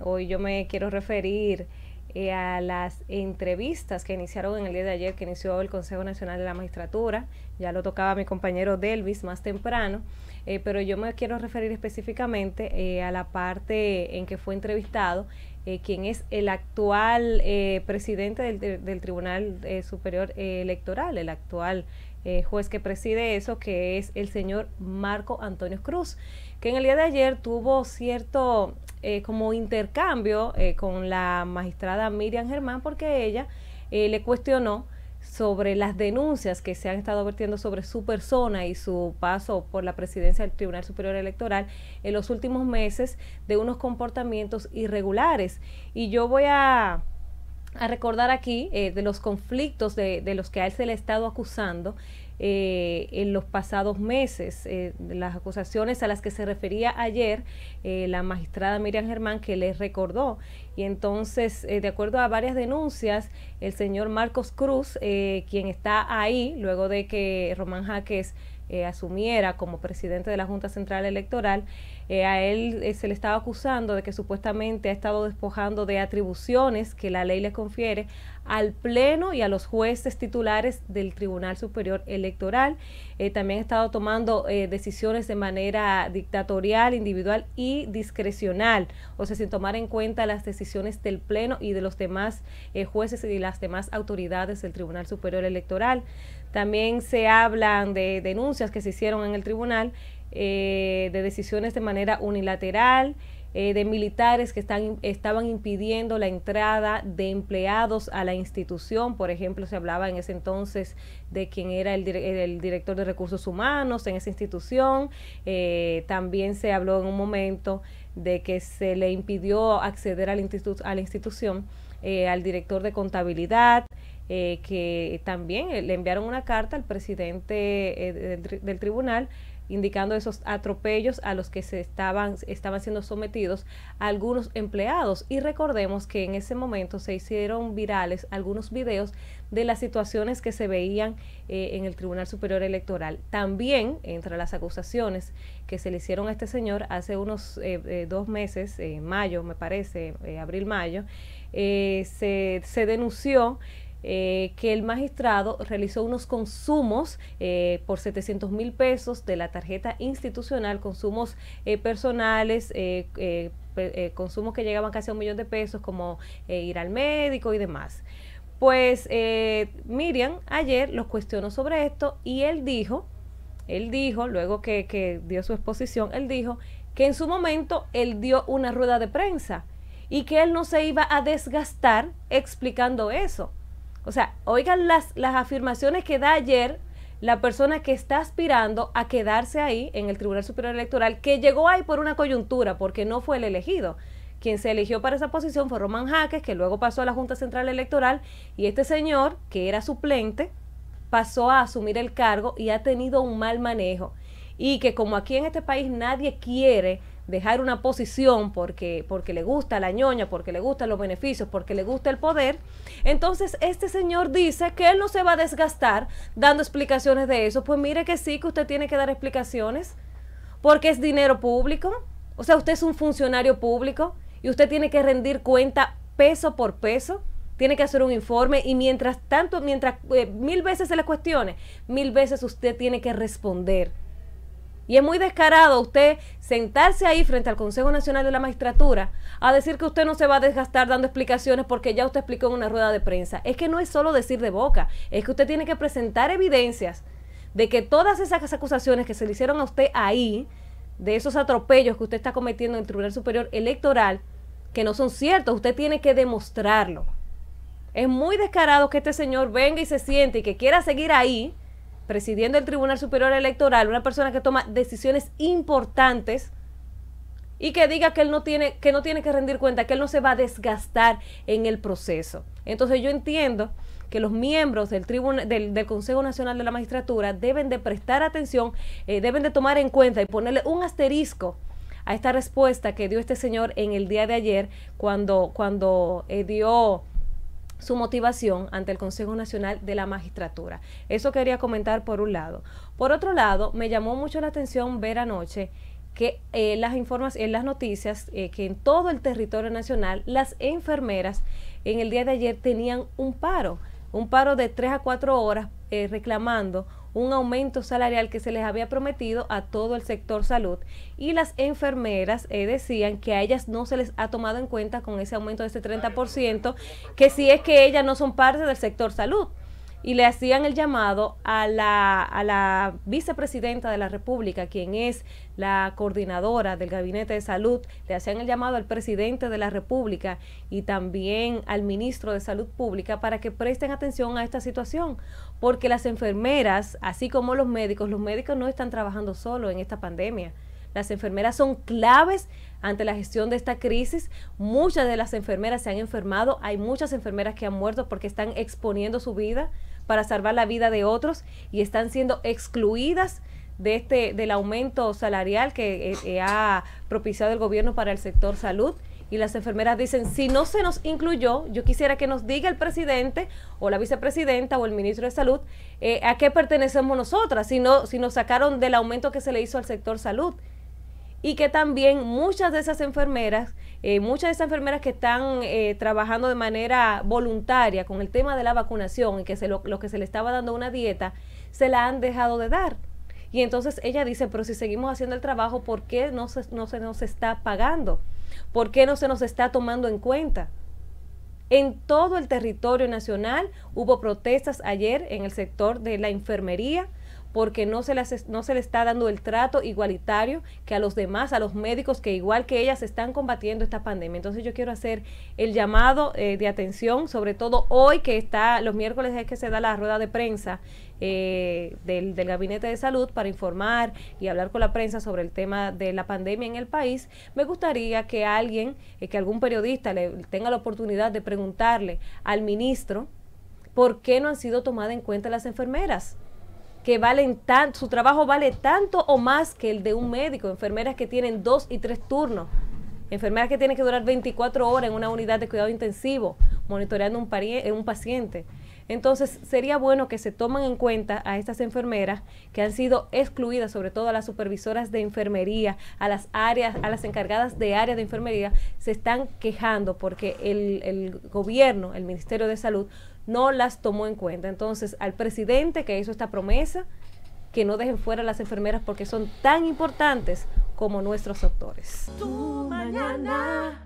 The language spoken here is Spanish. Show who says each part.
Speaker 1: Hoy yo me quiero referir eh, a las entrevistas que iniciaron en el día de ayer, que inició el Consejo Nacional de la Magistratura. Ya lo tocaba mi compañero Delvis más temprano, eh, pero yo me quiero referir específicamente eh, a la parte en que fue entrevistado quien es el actual presidente del, del Tribunal Superior Electoral, el actual eh, juez que preside eso, que es el señor Marco Antonio Cruz, que en el día de ayer tuvo cierto eh, como intercambio eh, con la magistrada Miriam Germán, porque ella le cuestionó sobre las denuncias que se han estado vertiendo sobre su persona y su paso por la presidencia del Tribunal Superior Electoral en los últimos meses de unos comportamientos irregulares. Y yo voy a, recordar aquí de los conflictos de, de los que a él se le ha estado acusando eh, en los pasados meses. Eh, las acusaciones a las que se refería ayer eh, la magistrada Miriam Germán, que les recordó. Y entonces, eh, de acuerdo a varias denuncias, el señor Marcos Cruz, quien está ahí, luego de que Román Jaques asumiera como presidente de la Junta Central Electoral, a él se le estaba acusando de que supuestamente ha estado despojando de atribuciones que la ley le confiere al Pleno y a los jueces titulares del Tribunal Superior Electoral. Eh, también ha estado tomando eh, decisiones de manera dictatorial, individual y discrecional, o sea, sin tomar en cuenta las decisiones del Pleno y de los demás eh, jueces y las demás autoridades del Tribunal Superior Electoral. También se hablan de denuncias que se hicieron en el tribunal, de decisiones de manera unilateral eh, de militares que están, estaban impidiendo la entrada de empleados a la institución. Por ejemplo, se hablaba en ese entonces de quien era el, el director de recursos humanos en esa institución. Eh, también se habló en un momento de que se le impidió acceder a la, a la institución eh, al director de contabilidad. Eh, que también eh, le enviaron una carta al presidente eh, del, tribunal indicando esos atropellos a los que se estaban, estaban siendo sometidos algunos empleados. Y recordemos que en ese momento se hicieron virales algunos videos de las situaciones que se veían en el Tribunal Superior Electoral. También, entre las acusaciones que se le hicieron a este señor hace unos dos meses, mayo me parece, abril-mayo, se, se denunció eh, que el magistrado realizó unos consumos eh, por 700 mil pesos de la tarjeta institucional, consumos eh, personales, consumos que llegaban casi a un millón de pesos, como ir al médico y demás. Pues Miriam ayer los cuestionó sobre esto y él dijo, él dijo, luego que dio su exposición, él dijo que en su momento él dio una rueda de prensa y que él no se iba a desgastar explicando eso. O sea, oigan las, las afirmaciones que da ayer la persona que está aspirando a quedarse ahí en el Tribunal Superior Electoral, que llegó ahí por una coyuntura, porque no fue el elegido. Quien se eligió para esa posición fue Román Jaques, que luego pasó a la Junta Central Electoral, y este señor, que era suplente, pasó a asumir el cargo y ha tenido un mal manejo. Y que como aquí en este país nadie quiere dejar una posición porque, porque le gusta la ñoña, porque le gustan los beneficios, porque le gusta el poder, entonces este señor dice que él no se va a desgastar dando explicaciones de eso. Pues mire que sí, que usted tiene que dar explicaciones, porque es dinero público, o sea, usted es un funcionario público y usted tiene que rendir cuenta peso por peso tiene que hacer un informe y mientras tanto, mientras eh, mil veces se le cuestione, mil veces usted tiene que responder y es muy descarado usted sentarse ahí frente al Consejo Nacional de la Magistratura a decir que usted no se va a desgastar dando explicaciones porque ya usted explicó en una rueda de prensa. Es que no es solo decir de boca, es que usted tiene que presentar evidencias de que todas esas acusaciones que se le hicieron a usted ahí, de esos atropellos que usted está cometiendo en el Tribunal Superior Electoral, que no son ciertos, usted tiene que demostrarlo. Es muy descarado que este señor venga y se siente y que quiera seguir ahí presidiendo el Tribunal Superior Electoral, una persona que toma decisiones importantes y que diga que él no tiene que no tiene que rendir cuenta, que él no se va a desgastar en el proceso. Entonces yo entiendo que los miembros del, del, Consejo Nacional de la Magistratura deben de prestar atención, eh, deben de tomar en cuenta y ponerle un asterisco a esta respuesta que dio este señor en el día de ayer cuando, cuando eh, dio su motivación ante el Consejo Nacional de la Magistratura. Eso quería comentar por un lado. Por otro lado, me llamó mucho la atención ver anoche que eh, las informas, en las noticias, eh, que en todo el territorio nacional las enfermeras en el día de ayer tenían un paro, un paro de tres a cuatro horas eh, reclamando un aumento salarial que se les había prometido a todo el sector salud y las enfermeras eh, decían que a ellas no se les ha tomado en cuenta con ese aumento de ese 30%, que si es que ellas no son parte del sector salud y le hacían el llamado a la, a la vicepresidenta de la República, quien es la coordinadora del Gabinete de Salud, le hacían el llamado al presidente de la República y también al ministro de Salud Pública para que presten atención a esta situación, porque las enfermeras, así como los médicos, los médicos no están trabajando solo en esta pandemia. Las enfermeras son claves ante la gestión de esta crisis. Muchas de las enfermeras se han enfermado, hay muchas enfermeras que han muerto porque están exponiendo su vida para salvar la vida de otros y están siendo excluidas de este del aumento salarial que eh, eh, ha propiciado el gobierno para el sector salud y las enfermeras dicen, si no se nos incluyó, yo quisiera que nos diga el presidente o la vicepresidenta o el ministro de salud eh, a qué pertenecemos nosotras, si, no, si nos sacaron del aumento que se le hizo al sector salud y que también muchas de esas enfermeras, eh, muchas de esas enfermeras que están eh, trabajando de manera voluntaria con el tema de la vacunación y que se lo, que se le estaba dando una dieta, se la han dejado de dar. Y entonces ella dice, pero si seguimos haciendo el trabajo, ¿por qué no se, no se nos está pagando? ¿Por qué no se nos está tomando en cuenta? En todo el territorio nacional hubo protestas ayer en el sector de la enfermería, porque no se, no se le está dando el trato igualitario que a los demás, a los médicos que igual que ellas están combatiendo esta pandemia. Entonces yo quiero hacer el llamado eh, de atención, sobre todo hoy que está, los miércoles es que se da la rueda de prensa eh, del, Gabinete de Salud para informar y hablar con la prensa sobre el tema de la pandemia en el país, me gustaría que alguien, eh, que algún periodista le, tenga la oportunidad de preguntarle al ministro por qué no han sido tomadas en cuenta las enfermeras que valen tanto, su trabajo vale tanto o más que el de un médico, enfermeras que tienen dos y tres turnos, enfermeras que tienen que durar 24 horas en una unidad de cuidado intensivo, monitoreando un, eh, un paciente. Entonces, sería bueno que se tomen en cuenta a estas enfermeras que han sido excluidas, sobre todo a las supervisoras de enfermería, a las áreas, a las encargadas de áreas de enfermería, se están quejando porque el, gobierno, el Ministerio de Salud, no las tomó en cuenta. Entonces, al presidente que hizo esta promesa, que no dejen fuera a las enfermeras porque son tan importantes como nuestros doctores. mañana.